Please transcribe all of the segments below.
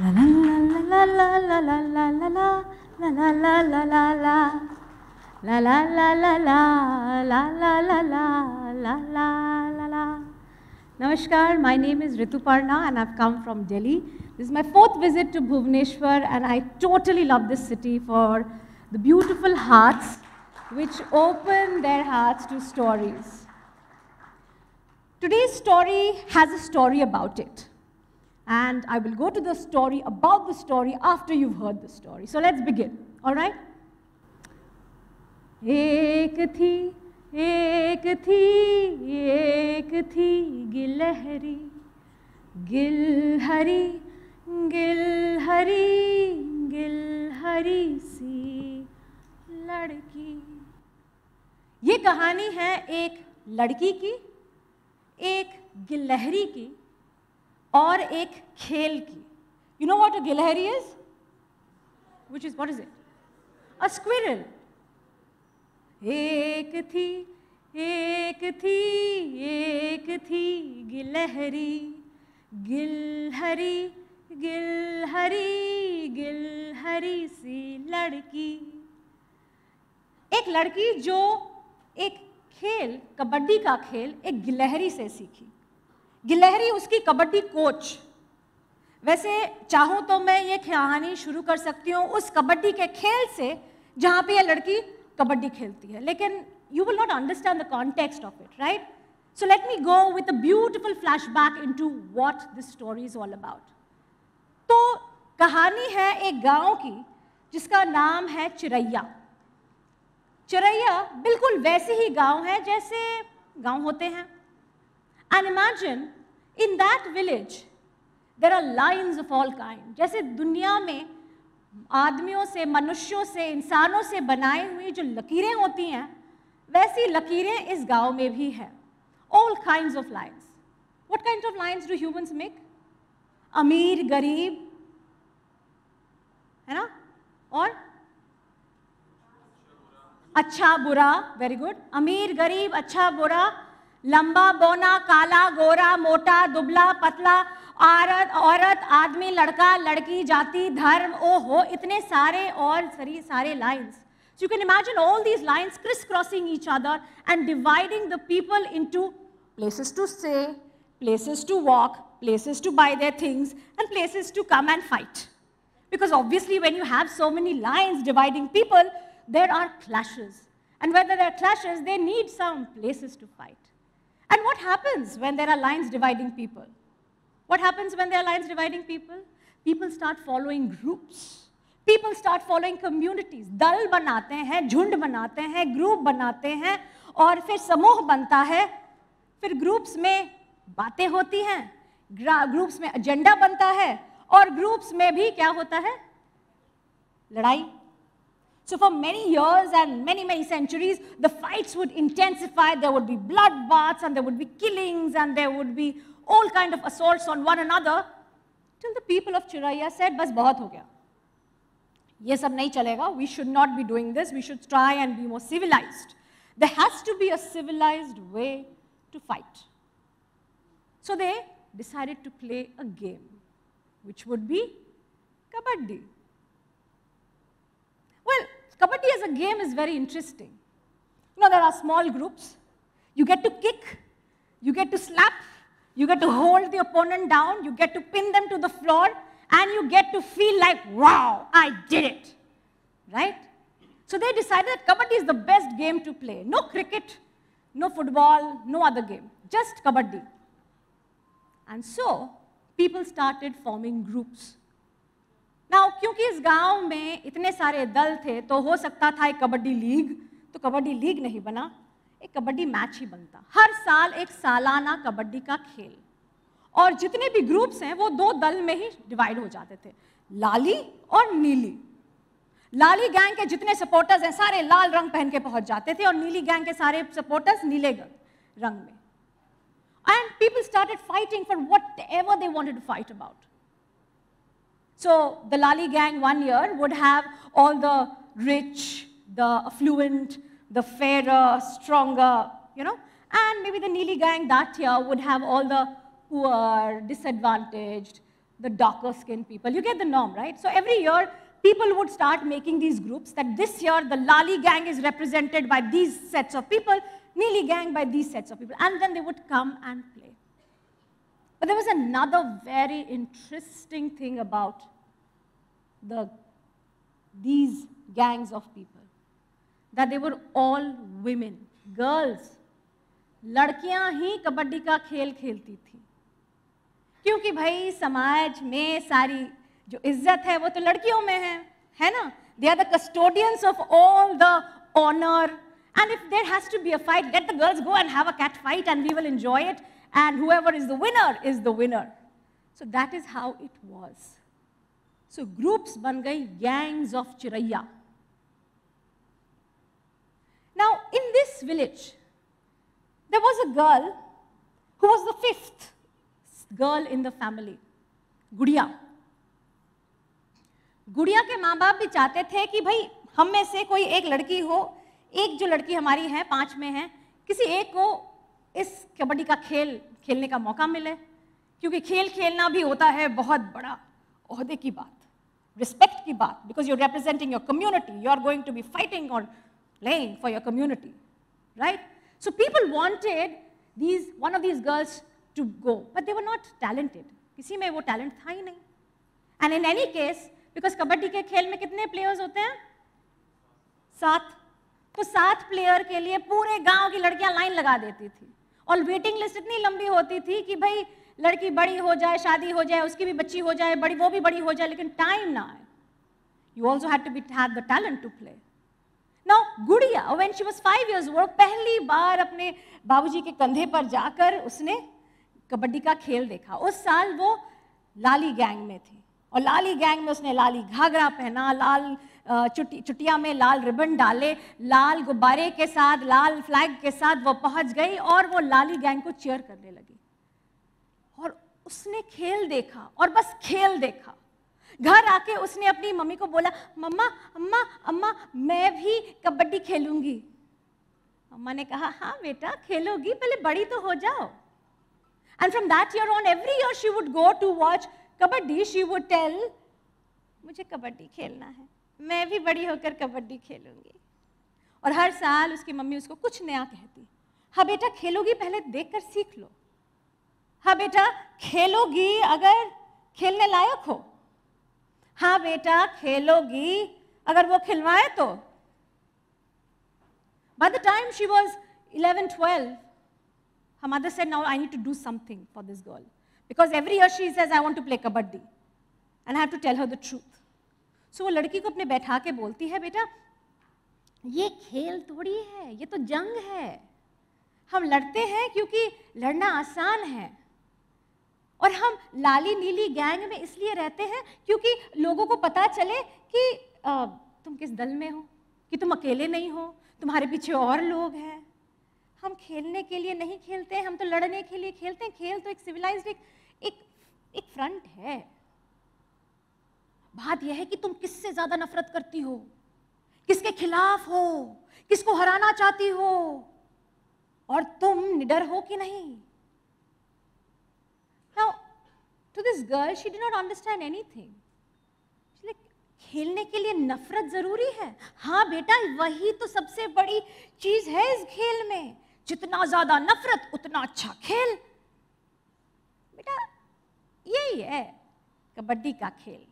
La la la la la la la la la la la la la la la La la la la la la la la la la la la la Namaskar, my name is Rituparna and I've come from Delhi. This is my fourth visit to Bhubaneswar and I totally love this city for the beautiful hearts which open their hearts to stories. Today's story has a story about it. And I will go to the story about the story after you've heard the story. So let's begin. All right? एक थी एक थी एक थी गिलहरी गिलहरी गिलहरी गिलहरी सी लड़की ये कहानी है एक लड़की की एक गिलहरी की और एक खेल की यू नो वॉट अ गिलहरी is which is what is it a squirrel एक थी एक थी एक थी गिलहरी गिलहरी गिलहरी गिलहरी सी लड़की एक लड़की जो एक खेल कबड्डी का खेल एक गिलहरी से सीखी गिलहरी उसकी कबड्डी कोच वैसे चाहूँ तो मैं ये कहानी शुरू कर सकती हूँ उस कबड्डी के खेल से जहाँ पे ये लड़की कबड्डी खेलती है लेकिन not understand the context of it right so let me go me a beautiful flashback into what this story is all about तो कहानी है एक गांव की जिसका नाम है चिरैया चिरैया बिल्कुल वैसे ही गांव है जैसे गांव होते हैं And imagine in that village, there are lions of all kinds. जैसे दुनिया में आदमियों से मनुष्यों से इंसानों से बनाई हुई जो लकीरें होती हैं वैसी लकीरें इस गांव में भी है all kind of lines what kind of lines do humans make अमीर गरीब है ना और अच्छा बुरा वेरी गुड अमीर गरीब अच्छा बुरा लंबा बोना काला गोरा मोटा दुबला पतला औरत औरत आदमी लड़का लड़की जाति धर्म ओ हो इतने सारे और सरी सारे lines. So you can imagine all these lines crisscrossing each other and dividing the people into places to stay, places to walk, places to buy their things, and places to come and fight. Because obviously, when you have so many lines dividing people, there are clashes. And whether there are clashes, they need some places to fight. And what happens when there are lines dividing people? What happens when there are lines dividing people? People start following groups. People start following communities. Dal banate hain, jhund banate hain, group banate hain, aur fir samoh banta hai. Fir groups mein baate hoti hain. Groups mein agenda banta hai. Aur groups mein bhi kya hota hai? Ladai. So for many years and many, many centuries, the fights would intensify. There would be bloodbaths and there would be killings and there would be all kind of assaults on one another. Till the people of Chiraya said, bas bahut ho gaya. Ye sab nahi chalega. We should not be doing this. We should try and be more civilized. there has to be a civilized way to fight. So they decided to play a game, which would be kabaddi. Kabaddi as a game is very interesting. You know, there are small groups. You get to kick, you get to slap, you get to hold the opponent down, you get to pin them to the floor, and you get to feel like, wow, I did it. Right? So they decided that kabaddi is the best game to play. No cricket, no football, no other game, just kabaddi. And so people started forming groups ना क्योंकि इस गांव में इतने सारे दल थे तो हो सकता था एक कबड्डी लीग तो कबड्डी लीग नहीं बना एक कबड्डी मैच ही बनता हर साल एक सालाना कबड्डी का खेल और जितने भी ग्रुप्स हैं वो दो दल में ही डिवाइड हो जाते थे लाली और नीली लाली गैंग के जितने सपोर्टर्स हैं सारे लाल रंग पहन के पहुंच जाते थे और नीली गैंग के सारे सपोर्टर्स नीले रंग में and people started fighting for whatever they wanted fight about So the Lali gang one year would have all the rich, the affluent, the fairer, stronger, you know, and maybe the Neely gang that year would have all the poor, disadvantaged, the darker skinned people. You get the norm, right? So every year, people would start making these groups that this year the Lali gang is represented by these sets of people, Neely gang by these sets of people. And then they would come and play. But there was another very interesting thing about the, these gangs of people, that they were all women, girls. लड़कियां ही कबड्डी का खेल खेलती थी क्योंकि भाई समाज में सारी जो इज्जत है वो तो लड़कियों में है है ना they are the custodians of all the honour and if there has to be a fight let the girls go and have a cat fight and we will enjoy it and whoever is the winner is the winner. So that is how it was. So groups ban gayi, gangs of chiraya. Now in this village, there was a girl who was the fifth girl in the family, Gudiya. गुड़िया के माँ बाप भी चाहते थे कि भाई हम में से कोई एक लड़की हो एक जो लड़की हमारी है पांच में है किसी एक को इस कबड्डी का खेल खेलने का मौका मिले क्योंकि खेल खेलना भी होता है बहुत बड़ा अहदे की बात रिस्पेक्ट की बात because you representing your community you are going to be fighting और playing for your community right so people wanted these one of these girls to go but they were not किसी में वो talent था ही नहीं. And in any case because kabaddi के खेल में कितने प्लेयर्स होते हैं? सात. तो सात प्लेयर के लिए पूरे गांव की लड़कियां लाइन लगा देती थी. और वेटिंग लिस्ट इतनी लंबी होती थी कि भाई लड़की बड़ी हो जाए शादी हो जाए उसकी भी बच्ची हो जाए बड़ी वो भी बड़ी हो जाए लेकिन टाइम ना आए you also had to be have the talent to play now Gudiya when she was five years वो पहली बार अपने बाबूजी के कंधे पर जाकर उसने कबड्डी का खेल देखा उस साल वो लाली गैंग में थी और लाली गैंग में उसने लाली घाघरा पहना लाल चुटी चुटिया में लाल रिबन डाले लाल गुब्बारे के साथ लाल फ्लैग के साथ वो पहुंच गई और वो लाली गैंग को चेयर करने लगी और उसने खेल देखा और बस खेल देखा घर आके उसने अपनी मम्मी को बोला मम्मा अम्मा अम्मा मैं भी कबड्डी खेलूंगी अम्मा ने कहा हाँ बेटा खेलोगी पहले बड़ी तो हो जाओ and from that year on every year she would go to watch kabaddi she would tell मुझे कबड्डी खेलना है मैं भी बड़ी होकर कबड्डी खेलूंगी और हर साल उसकी मम्मी उसको कुछ नया कहती हा बेटा खेलोगी पहले देख कर सीख लो हा बेटा खेलोगी अगर खेलने लायक हो हा बेटा खेलोगी अगर वो खिलवाए तो by the time she was eleven twelve हम अदर से now I need to do something for this girl because every year she is I want to play kabaddi and I to tell her the truth so वो लड़की को अपने बैठा के बोलती है बेटा ये खेल थोड़ी है ये तो जंग है हम लड़ते हैं क्योंकि लड़ना आसान है और हम लाली नीली गैंग में इसलिए रहते हैं क्योंकि लोगों को पता चले कि आ, तुम किस दल में हो कि तुम अकेले नहीं हो तुम्हारे पीछे और लोग हैं हम खेलने के लिए नहीं खेलते हम तो लड़ने के लिए खेलते हैं खेल तो एक सिविलाइज्ड एक एक, एक फ्रंट है बात यह है कि तुम किससे ज्यादा नफरत करती हो किसके खिलाफ हो किसको हराना चाहती हो और तुम निडर हो कि नहीं Now, to this girl, she did not understand anything. खेलने के लिए नफरत जरूरी है हाँ बेटा वही तो सबसे बड़ी चीज है इस खेल में जितना ज्यादा नफरत उतना अच्छा खेल बेटा यही है कबड्डी का खेल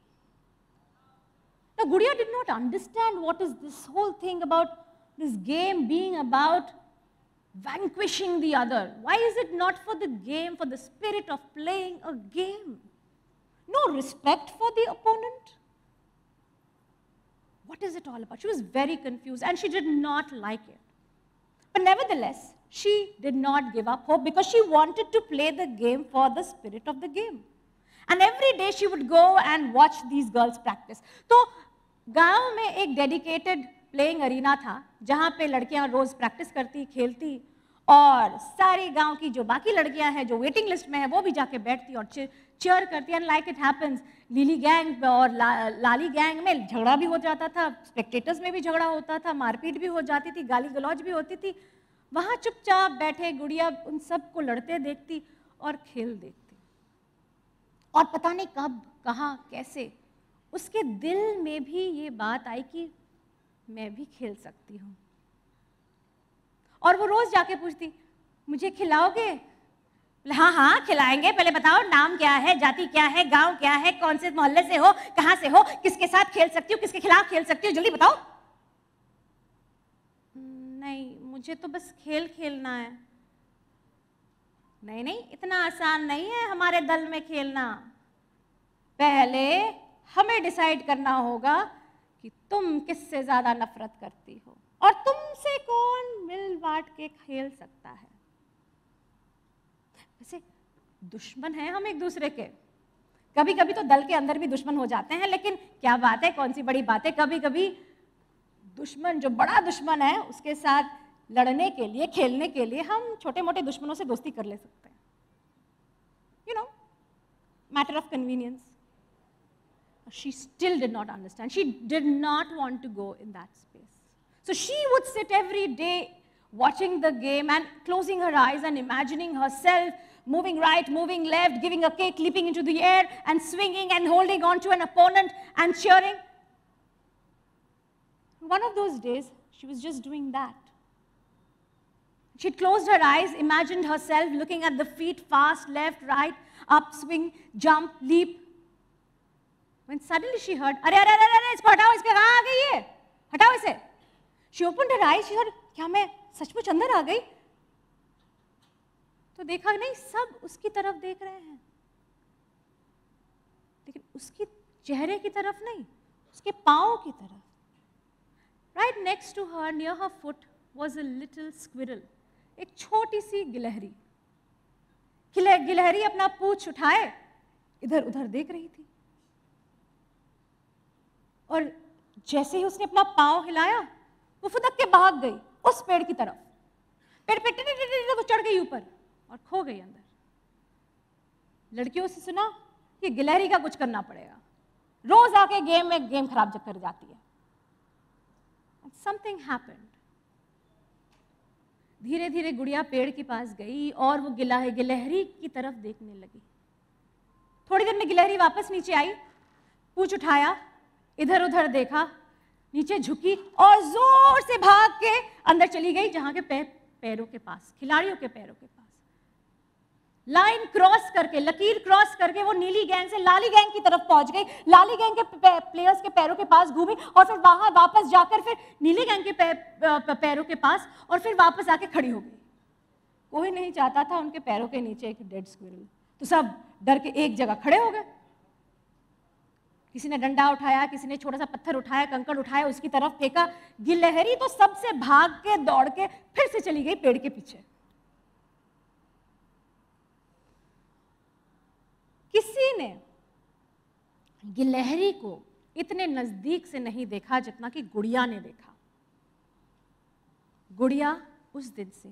Now, Gudiya did not understand what is this whole thing about this game being about vanquishing the other. Why is it not for the game, for the spirit of playing a game? No respect for the opponent? What is it all about? She was very confused and she did not like it. But nevertheless, she did not give up hope because she wanted to play the game for the spirit of the game. And every day she would go and watch these girls practice. So गांव में एक dedicated playing arena था जहाँ पे लड़कियाँ रोज़ practice करती खेलती और सारे गांव की जो बाकी लड़कियां हैं जो वेटिंग लिस्ट में है वो भी जाके बैठती और चेयर करती and like it happens Lili gang और ला, लाली गैंग में झगड़ा भी हो जाता था स्पेक्टेटर्स में भी झगड़ा होता था मारपीट भी हो जाती थी गाली गलौज भी होती थी वहाँ चुपचाप बैठे गुड़िया उन सबको लड़ते देखती और खेल देखती और पता नहीं कब कहाँ कैसे उसके दिल में भी ये बात आई कि मैं भी खेल सकती हूँ और वो रोज जाके पूछती मुझे खिलाओगे हाँ हाँ खिलाएंगे पहले बताओ नाम क्या है जाति क्या है गांव क्या है कौन से मोहल्ले से हो कहाँ से हो किसके साथ खेल सकती हो किसके खिलाफ खेल सकती हो जल्दी बताओ नहीं मुझे तो बस खेल खेलना है नहीं नहीं इतना आसान नहीं है हमारे दल में खेलना पहले हमें डिसाइड करना होगा कि तुम किससे ज़्यादा नफरत करती हो और तुमसे कौन मिल बांट के खेल सकता है वैसे दुश्मन है हम एक दूसरे के कभी कभी तो दल के अंदर भी दुश्मन हो जाते हैं लेकिन क्या बात है कौन सी बड़ी बात है कभी कभी दुश्मन जो बड़ा दुश्मन है उसके साथ लड़ने के लिए खेलने के लिए हम छोटे मोटे दुश्मनों से दोस्ती कर ले सकते हैं you know matter of convenience she still did not understand. She did not want to go in that space. So she would sit every day watching the game and closing her eyes and imagining herself moving right, moving left, giving a kick, leaping into the air, and swinging and holding on to an opponent and cheering. One of those days, she was just doing that. She closed her eyes, imagined herself looking at the feet fast, left, right, up, swing, jump, leap, When suddenly she heard, अरे अरे अरे अरे इसको हटाओ इसके कहाँ आ गई है हटाओ इसे she open her eye she her क्या मैं सचमुच अंदर आ गई तो देखा नहीं सब उसकी तरफ देख रहे हैं लेकिन उसकी चेहरे की तरफ नहीं उसके पाँव की तरफ right next to her near her foot was a little squirrel एक छोटी सी गिलहरी गिलहरी अपना पूछ उठाए इधर उधर देख रही थी और जैसे ही उसने अपना पाँव हिलाया वो फुदक के भाग गई उस पेड़ की तरफ पेड़ पे वो चढ़ गई ऊपर और खो गई अंदर लड़कियों से सुना कि गिलहरी का कुछ करना पड़ेगा रोज आके गेम में गेम खराब कर जाती है समथिंग हैपेंड धीरे धीरे गुड़िया पेड़ के पास गई और वो गिला गिलहरी की तरफ देखने लगी थोड़ी देर में गिलहरी वापस नीचे आई पूछ उठाया इधर उधर देखा नीचे झुकी और जोर से भाग के अंदर चली गई जहां के पैर पैरों के पास खिलाड़ियों के पैरों के पास लाइन क्रॉस करके लकीर क्रॉस करके वो नीली गैंग से लाली गैंग की तरफ पहुंच गई लाली गैंग के प्लेयर्स के पैरों के पास घूमी और फिर वहां वापस जाकर फिर नीली गैंग के पैरों के पास और फिर वापस आके खड़ी हो गई कोई नहीं चाहता था उनके पैरों के नीचे एक डेड स्क्विरल तो सब डर के एक जगह खड़े हो गए किसी ने डंडा उठाया किसी ने छोटा सा पत्थर उठाया कंकड़ उठाया उसकी तरफ फेंका गिलहरी तो सबसे भाग के दौड़ के फिर से चली गई पेड़ के पीछे किसी ने गिलहरी को इतने नजदीक से नहीं देखा जितना कि गुड़िया ने देखा गुड़िया उस दिन से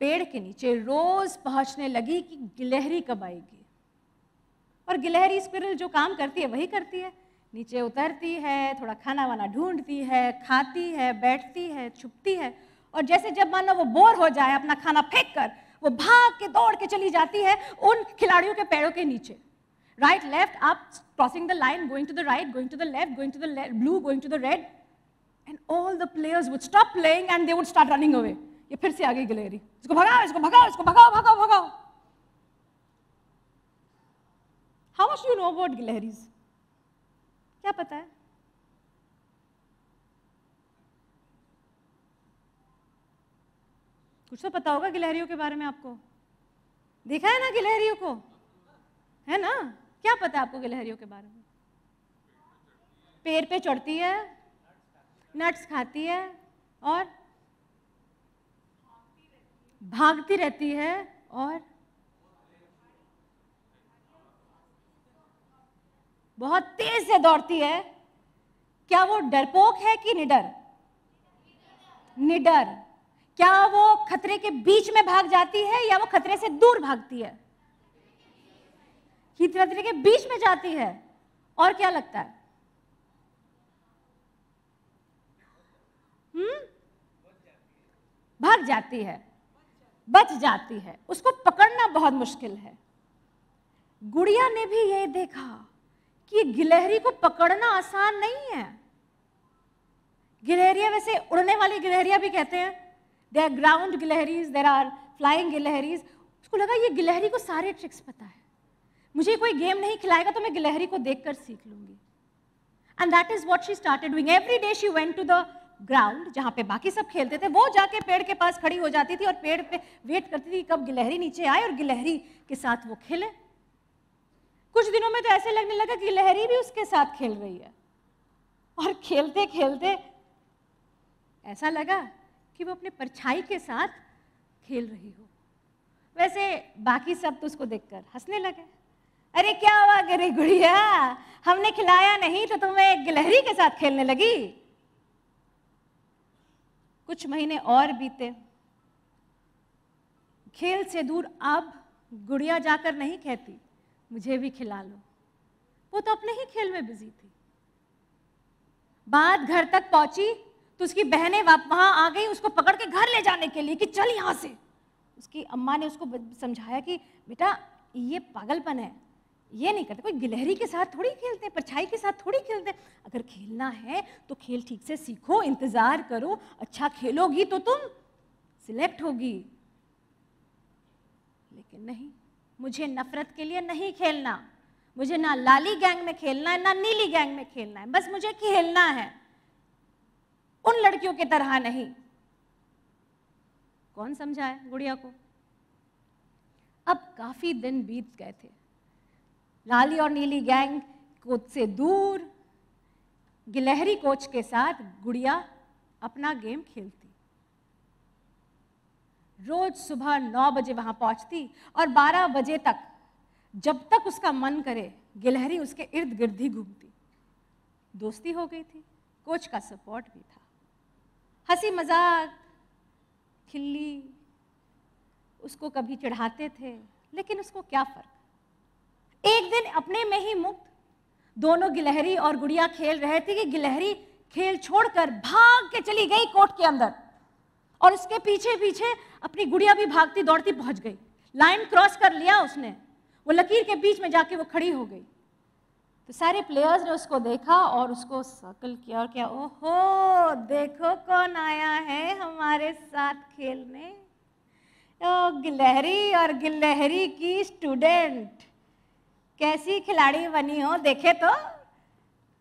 पेड़ के नीचे रोज पहुंचने लगी कि गिलहरी कब आएगी और गिलहरी स्क्विरल जो काम करती है वही करती है नीचे उतरती है थोड़ा खाना वाना ढूंढती है खाती है बैठती है छुपती है और जैसे जब मान लो वो बोर हो जाए अपना खाना फेंक कर वो भाग के दौड़ के चली जाती है उन खिलाड़ियों के पैरों के नीचे राइट लेफ्ट आप crossing the line going to the right going to the left going to the blue going to the red and all the players would stop playing and they would start running away ये फिर से आगे गई गिलेरी इसको भगाओ इसको भगाओ इसको भगाओ भगाओ भगाओ how much you know about गिलहरीज क्या पता है कुछ तो पता होगा गिलहरियों के बारे में आपको देखा है ना गिलहरियों को है ना क्या पता है आपको गिलहरियों के बारे में पेड़ पे चढ़ती है नट्स खाती है और भागती रहती है और बहुत तेज से दौड़ती है क्या वो डरपोक है कि निडर निडर क्या वो खतरे के बीच में भाग जाती है या वो खतरे से दूर भागती है खतरे के बीच में जाती है और क्या लगता है हम्म भाग जाती है बच जाती है उसको पकड़ना बहुत मुश्किल है गुड़िया ने भी यही देखा कि गिलहरी को पकड़ना आसान नहीं है गिलहरिया वैसे उड़ने वाली गिलहरिया भी कहते हैं देर आर ग्राउंड गिलहरीज देर आर फ्लाइंग गिलहरीज उसको लगा ये गिलहरी को सारे ट्रिक्स पता है मुझे कोई गेम नहीं खिलाएगा तो मैं गिलहरी को देख कर सीख लूंगी and that is what she started doing every day she went to the ground जहाँ पे बाकी सब खेलते थे वो जाके पेड़ के पास खड़ी हो जाती थी और पेड़ पे वेट करती थी कब गिलहरी नीचे आए और गिलहरी के साथ वो खेले कुछ दिनों में तो ऐसे लगने लगा कि लहरी भी उसके साथ खेल रही है और खेलते खेलते ऐसा लगा कि वो अपने परछाई के साथ खेल रही हो वैसे बाकी सब तो उसको देखकर हंसने लगे अरे क्या हुआ गरे गुड़िया हमने खिलाया नहीं तो तुम्हें गिलहरी के साथ खेलने लगी कुछ महीने और बीते खेल से दूर अब गुड़िया जाकर नहीं कहती मुझे भी खिला लो वो तो अपने ही खेल में बिजी थी बात घर तक पहुंची तो उसकी बहनें वहां आ गई उसको पकड़ के घर ले जाने के लिए कि चल यहाँ से उसकी अम्मा ने उसको समझाया कि बेटा ये पागलपन है ये नहीं करते कोई गिलहरी के साथ थोड़ी खेलते हैं परछाई के साथ थोड़ी खेलते हैं अगर खेलना है तो खेल ठीक से सीखो इंतज़ार करो अच्छा खेलोगी तो तुम सिलेक्ट होगी लेकिन नहीं मुझे नफरत के लिए नहीं खेलना मुझे ना लाली गैंग में खेलना है ना नीली गैंग में खेलना है बस मुझे खेलना है उन लड़कियों की तरह नहीं कौन समझाए गुड़िया को अब काफी दिन बीत गए थे लाली और नीली गैंग कोच से दूर गिलहरी कोच के साथ गुड़िया अपना गेम खेलती रोज सुबह नौ बजे वहाँ पहुँचती और बारह बजे तक जब तक उसका मन करे गिलहरी उसके इर्द गिर्द ही घूमती दोस्ती हो गई थी कोच का सपोर्ट भी था हंसी मजाक खिल्ली उसको कभी चढ़ाते थे लेकिन उसको क्या फर्क एक दिन अपने में ही मुक्त दोनों गिलहरी और गुड़िया खेल रहे थे कि गिलहरी खेल छोड़कर भाग के चली गई कोर्ट के अंदर और उसके पीछे पीछे अपनी गुड़िया भी भागती दौड़ती पहुंच गई लाइन क्रॉस कर लिया उसने वो लकीर के बीच में जाके वो खड़ी हो गई तो सारे प्लेयर्स ने उसको देखा और उसको सर्कल किया और क्या ओहो देखो कौन आया है हमारे साथ खेलने ओ गिलहरी और गिलहरी की स्टूडेंट कैसी खिलाड़ी बनी हो देखे तो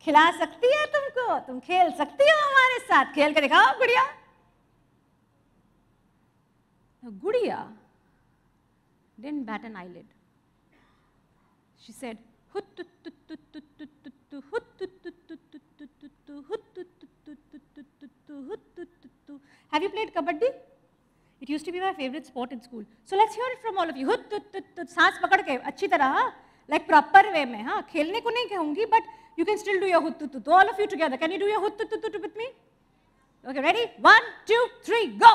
खिला सकती है तुमको तुम खेल सकती हो हमारे साथ खेल के दिखाओ गुड़िया Now, Gudiya didn't bat an eyelid. She said, Have you played kabaddi? It used to be my favorite sport in school. So let's hear it from all of you. हुत तुत तुत तुत सांस पकड़ के अच्छी तरह लाइक प्रॉपर वे में हाँ खेलने को नहीं कहूंगी but you can tut do your हुत तुत all of you together can tut do your हुत तुत तुत with me okay ready one two three go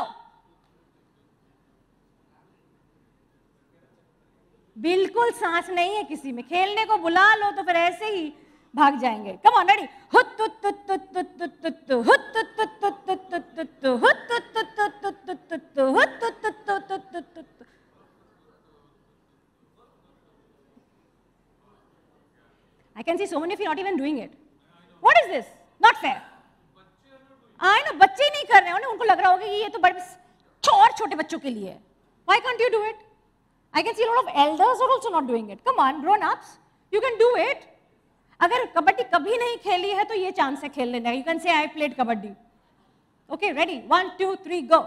बिल्कुल सांस नहीं है किसी में खेलने को बुला लो तो फिर ऐसे ही भाग जाएंगे कम ऑन रेडी हुत तुत तुत तुत तुत नॉट इवन डूइंग इट तुत इज दिस नॉट तुत I can see so many of you not even doing it. What is this? Not fair. आई ना बच्चे नहीं कर रहे हैं उनको लग रहा होगा कि ये तो बड़े और छोटे बच्चों के लिए है Why can't you do it? I can see a lot of elders are also not doing it. Come on, grown-ups, you can do it. अगर कबड्डी कभी नहीं खेली है तो ये चांस है खेलने का you can say I played kabaddi okay ready one two three go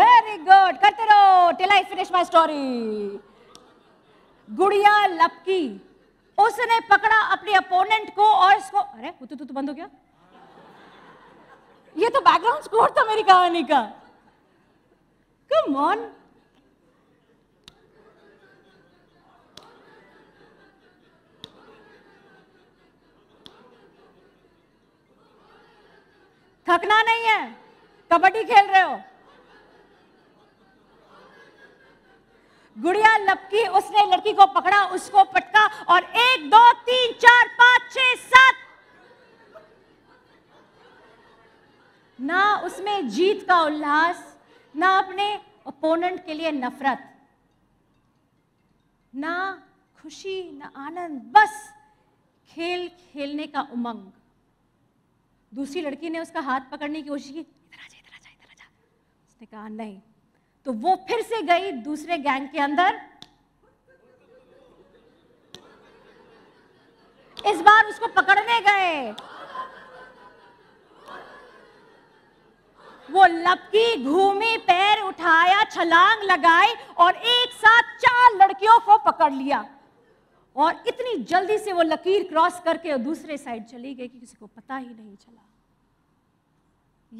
very good करते रहो till I finish my story गुड़िया लपकी उसने पकड़ा अपने अपोनेंट को और इसको अरे तू तो बंद हो गया ये तो बैकग्राउंड स्कोर था मेरी कहानी का कम ऑन थकना नहीं है कबड्डी खेल रहे हो गुड़िया लपकी उसने लड़की को पकड़ा उसको पटका और एक दो तीन चार पांच छह सात ना उसमें जीत का उल्लास ना अपने ओपोनेंट के लिए नफरत ना खुशी ना आनंद बस खेल खेलने का उमंग दूसरी लड़की ने उसका हाथ पकड़ने की कोशिश की इधर आ जा इधर आ जा इधर आ जा उसने कहा नहीं तो वो फिर से गई दूसरे गैंग के अंदर इस बार उसको पकड़ने गए वो लपकी घूमी पैर उठाया छलांग लगाई और एक साथ चार लड़कियों को पकड़ लिया और इतनी जल्दी से वो लकीर क्रॉस करके दूसरे साइड चली गई कि किसी को पता ही नहीं चला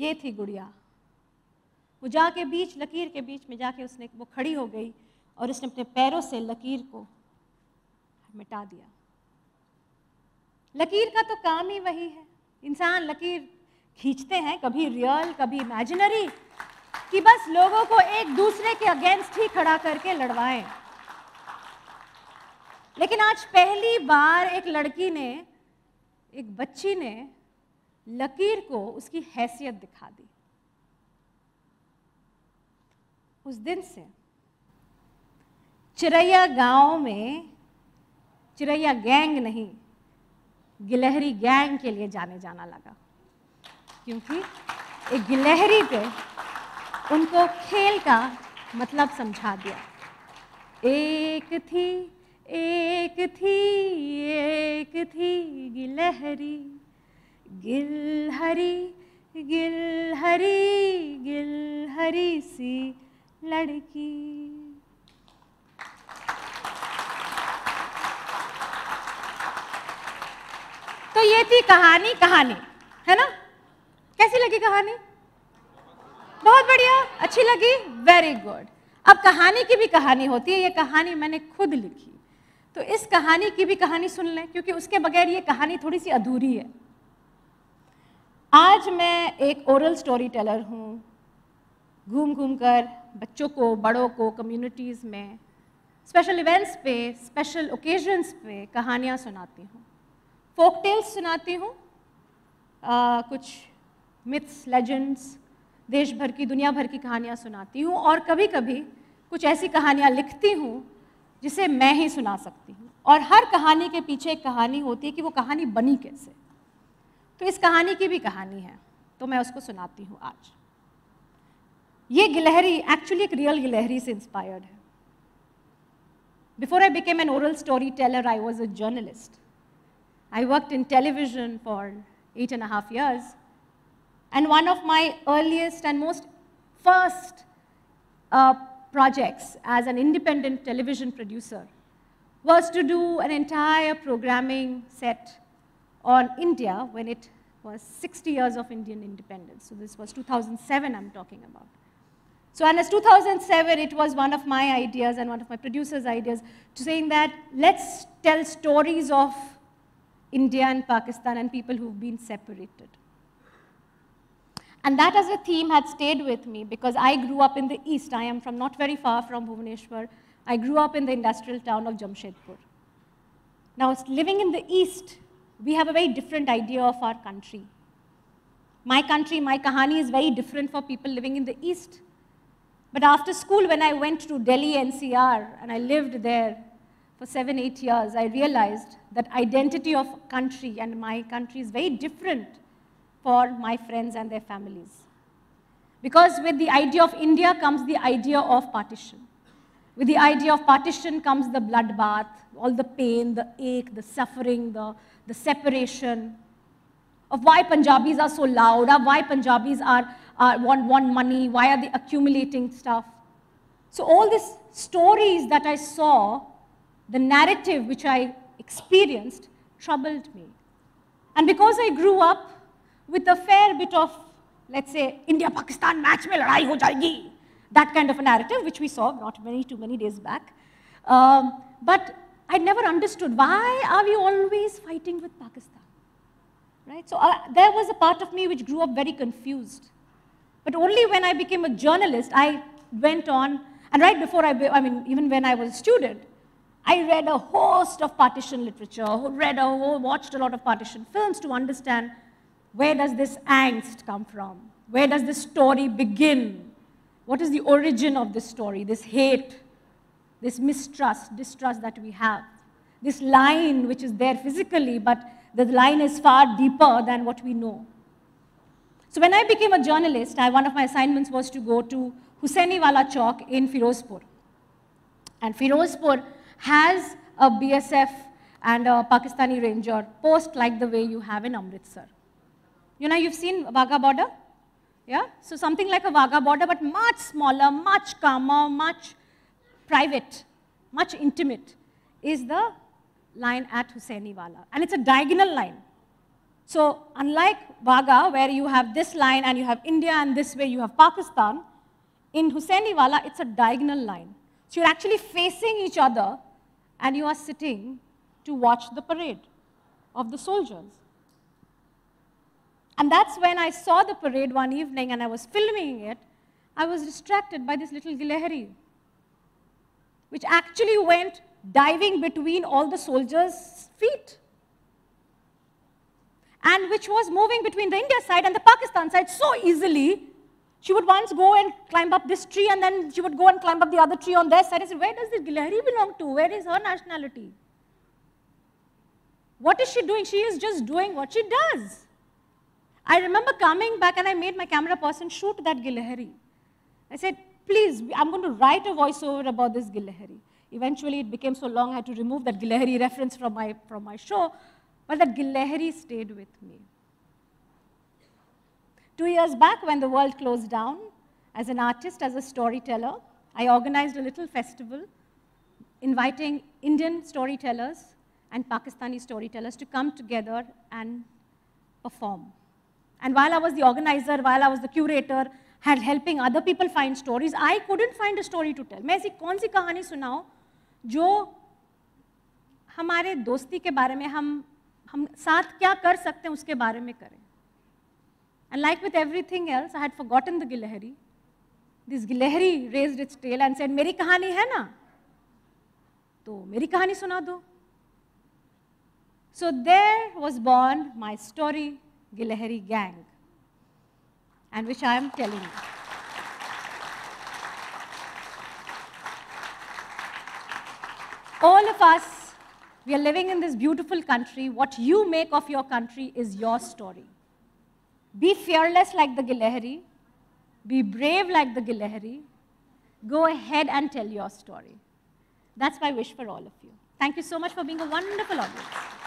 ये थी गुड़िया वो जाके बीच लकीर के बीच में जाके उसने वो खड़ी हो गई और उसने अपने पैरों से लकीर को मिटा दिया लकीर का तो काम ही वही है इंसान लकीर खींचते हैं कभी रियल कभी इमेजिनरी कि बस लोगों को एक दूसरे के अगेंस्ट ही खड़ा करके लड़वाएं लेकिन आज पहली बार एक लड़की ने एक बच्ची ने लकीर को उसकी हैसियत दिखा दी उस दिन से चिरैया गांव में चिरैया गैंग नहीं गिलहरी गैंग के लिए जाने जाना लगा क्योंकि एक गिलहरी पे उनको खेल का मतलब समझा दिया एक थी एक थी एक थी गिलहरी गिलहरी गिलहरी गिलहरी सी लड़की तो ये थी कहानी कहानी है ना कैसी लगी कहानी बहुत बढ़िया अच्छी लगी वेरी गुड अब कहानी की भी कहानी होती है ये कहानी मैंने खुद लिखी तो इस कहानी की भी कहानी सुन लें क्योंकि उसके बगैर ये कहानी थोड़ी सी अधूरी है आज मैं एक ओरल स्टोरी टेलर हूँ घूम घूम कर बच्चों को बड़ों को कम्युनिटीज़ में स्पेशल इवेंट्स पे स्पेशल ओकेजन्स पे कहानियाँ सुनाती हूँ फोक टेल्स सुनाती हूँ कुछ मिथ्स लेजेंड्स देश भर की दुनिया भर की कहानियाँ सुनाती हूँ और कभी कभी कुछ ऐसी कहानियाँ लिखती हूँ जिसे मैं ही सुना सकती हूँ और हर कहानी के पीछे एक कहानी होती है कि वो कहानी बनी कैसे तो इस कहानी की भी कहानी है तो मैं उसको सुनाती हूँ आज ये गिलहरी एक्चुअली एक रियल गिलहरी से इंस्पायर्ड है before I became an oral story teller I was a journalist I worked in television for eight and half years And one of my earliest and most first uh, projects as an independent television producer was to do an entire programming set on India when it was 60 years of Indian independence. So this was 2007 I'm talking about. So, and as 2007, it was one of my ideas and one of my producers' ideas to saying that let's tell stories of India and Pakistan and people who've been separated. And that as a theme had stayed with me because I grew up in the east. I am from not very far from Bhubaneswar. I grew up in the industrial town of Jamshedpur. Now, living in the east, we have a very different idea of our country. My country, my Kahani is very different for people living in the east but after school, when I went to Delhi NCR and I lived there for seven, eight years, I realized that identity of country and my country is very different for my friends and their families. Because with the idea of India comes the idea of partition. With the idea of partition comes the bloodbath, all the pain, the ache, the suffering, the, the separation, of why Punjabis are so loud, of why Punjabis are uh, want, want money, why are they accumulating stuff? So all these stories that I saw, the narrative which I experienced, troubled me. And because I grew up with a fair bit of, let's say, India-Pakistan match mein ladai ho jayegi, that kind of a narrative, which we saw not many, too many days back. Um, but I never understood why are we always fighting with Pakistan, right? So uh, there was a part of me which grew up very confused. But only when I became a journalist, I went on, and right before I, I mean, even when I was a student, I read a host of partition literature, read a whole, watched a lot of partition films to understand where does this angst come from? Where does this story begin? What is the origin of this story, this hate, this mistrust, distrust that we have? This line which is there physically, but the line is far deeper than what we know. So when I became a journalist, I, one of my assignments was to go to Hussainiwala Chowk in Firozpur. And Firozpur has a BSF and a Pakistani ranger post like the way you have in Amritsar. You know, you've seen Wagah border? Yeah? So something like a Wagah border, but much smaller, much calmer, much private, much intimate is the line at Hussainiwala. And it's a diagonal line. So unlike Wagha, where you have this line and you have India and this way you have Pakistan, in Wala, it's a diagonal line. So you're actually facing each other and you are sitting to watch the parade of the soldiers. And that's when I saw the parade one evening and I was filming it. I was distracted by this little Gilehari, which actually went diving between all the soldiers' feet and which was moving between the India side and the Pakistan side so easily. She would once go and climb up this tree and then she would go and climb up the other tree on their side. I said, where does this Gilhari belong to? Where is her nationality? What is she doing? She is just doing what she does. I remember coming back and I made my camera person shoot that Gilhari. I said, please, I'm going to write a voiceover about this Gilhari. Eventually, it became so long I had to remove that Gilhari reference from my, from my show. Well, that Gilahri stayed with me. Two years back, when the world closed down, as an artist, as a storyteller, I organized a little festival inviting Indian storytellers and Pakistani storytellers to come together and perform. And while I was the organizer, while I was the curator, had helping other people find stories, I couldn't find a story to tell. मैं ऐसी कौन सी कहानी सुनाऊं जो हमारे दोस्ती के बारे में हम हम साथ क्या कर सकते हैं उसके बारे में करें and like with every thing else I had gotten the gilhari this gilhari raised its tail and said मेरी कहानी है ना तो मेरी कहानी सुना दो so there was born my story gilhari gang and which I am telling All of us We are living in this beautiful country. What you make of your country is your story. Be fearless like the Gilahari. Be brave like the Gilahari. Go ahead and tell your story. That's my wish for all of you. Thank you so much for being a wonderful audience.